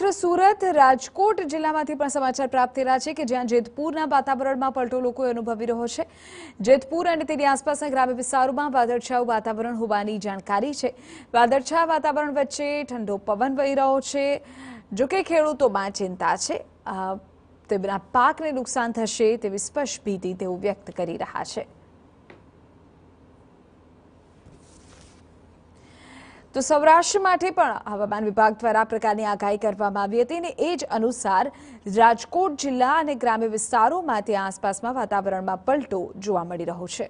માત્ર સુરત રાજકોટ જિલ્લામાંથી પણ સમાચાર પ્રાપ્ત થયેલા છે કે જ્યાં જેતપુરના વાતાવરણમાં પલટો લોકો અનુભવી રહ્યો છે જેતપુર અને તેની આસપાસના ગ્રામ્ય વિસ્તારોમાં વાદળછાયું વાતાવરણ હોવાની જાણકારી છે વાદળછા વાતાવરણ વચ્ચે ઠંડો પવન વહી રહ્યો છે જોકે ખેડૂતોમાં ચિંતા છે તેમના પાકને નુકસાન થશે તેવી સ્પષ્ટ ભીતિ તેઓ વ્યક્ત કરી રહ્યા છે તો સૌરાષ્ટ્ર માટે પણ હવામાન વિભાગ દ્વારા પ્રકારની આગાહી કરવામાં આવી હતી અને એ જ અનુસાર રાજકોટ જિલ્લા અને ગ્રામ્ય વિસ્તારોમાં તે આસપાસમાં વાતાવરણમાં પલટો જોવા મળી રહ્યો છે